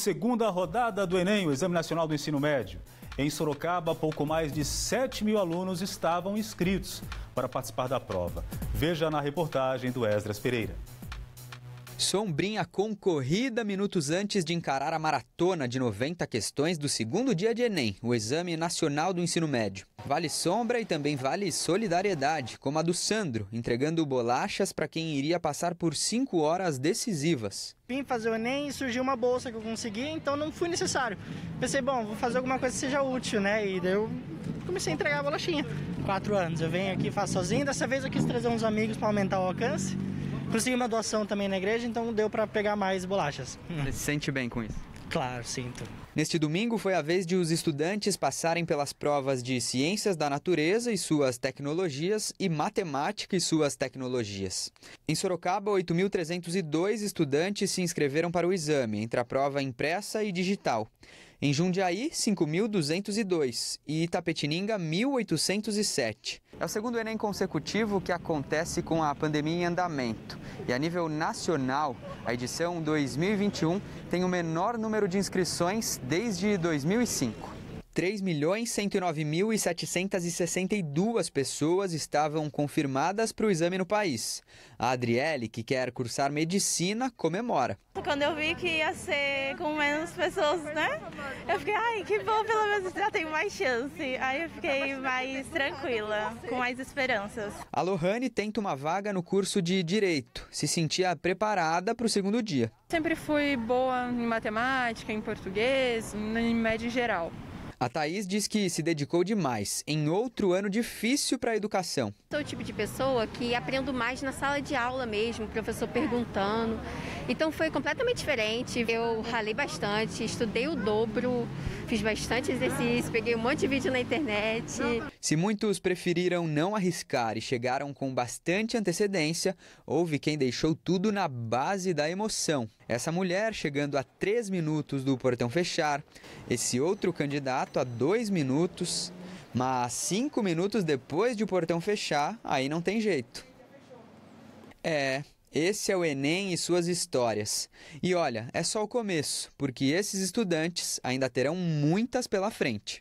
segunda rodada do Enem, o Exame Nacional do Ensino Médio. Em Sorocaba, pouco mais de 7 mil alunos estavam inscritos para participar da prova. Veja na reportagem do Esdras Pereira. Sombrinha concorrida minutos antes de encarar a maratona de 90 questões do segundo dia de Enem, o Exame Nacional do Ensino Médio. Vale sombra e também vale solidariedade, como a do Sandro, entregando bolachas para quem iria passar por cinco horas decisivas. Vim fazer o Enem e surgiu uma bolsa que eu consegui, então não fui necessário. Pensei, bom, vou fazer alguma coisa que seja útil, né? E daí eu comecei a entregar a bolachinha. Quatro anos, eu venho aqui faço sozinho, dessa vez eu quis trazer uns amigos para aumentar o alcance consegui uma doação também na igreja, então deu para pegar mais bolachas. Você se sente bem com isso? Claro, sinto. Neste domingo foi a vez de os estudantes passarem pelas provas de Ciências da Natureza e suas tecnologias e Matemática e suas tecnologias. Em Sorocaba, 8.302 estudantes se inscreveram para o exame, entre a prova impressa e digital. Em Jundiaí, 5.202 e Itapetininga, 1.807. É o segundo Enem consecutivo que acontece com a pandemia em andamento. E a nível nacional, a edição 2021 tem o menor número de inscrições desde 2005. 3.109.762 pessoas estavam confirmadas para o exame no país. A Adriele, que quer cursar medicina, comemora. Quando eu vi que ia ser com menos pessoas, né? Eu fiquei, ai, que bom, pelo menos já tem mais chance. Aí eu fiquei mais tranquila, com mais esperanças. A Lohane tenta uma vaga no curso de Direito. Se sentia preparada para o segundo dia. Sempre fui boa em matemática, em português, em média em geral. A Thaís diz que se dedicou demais em outro ano difícil para a educação. Sou o tipo de pessoa que aprendo mais na sala de aula mesmo, professor perguntando. Então foi completamente diferente. Eu ralei bastante, estudei o dobro, fiz bastante exercício, peguei um monte de vídeo na internet. Se muitos preferiram não arriscar e chegaram com bastante antecedência, houve quem deixou tudo na base da emoção. Essa mulher chegando a 3 minutos do portão fechar, esse outro candidato a 2 minutos, mas 5 minutos depois de o portão fechar, aí não tem jeito. É, esse é o Enem e suas histórias. E olha, é só o começo, porque esses estudantes ainda terão muitas pela frente.